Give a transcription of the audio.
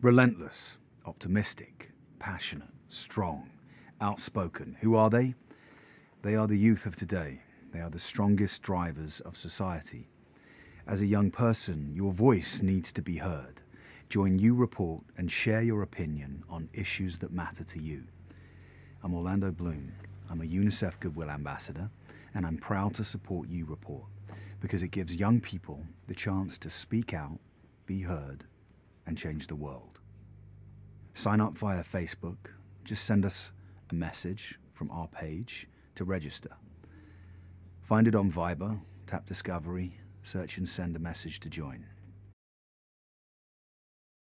Relentless, optimistic, passionate, strong, outspoken. Who are they? They are the youth of today. They are the strongest drivers of society. As a young person, your voice needs to be heard. Join U Report and share your opinion on issues that matter to you. I'm Orlando Bloom. I'm a UNICEF Goodwill Ambassador, and I'm proud to support U Report because it gives young people the chance to speak out, be heard, and change the world. Sign up via Facebook. Just send us a message from our page to register. Find it on Viber, tap Discovery, search and send a message to join.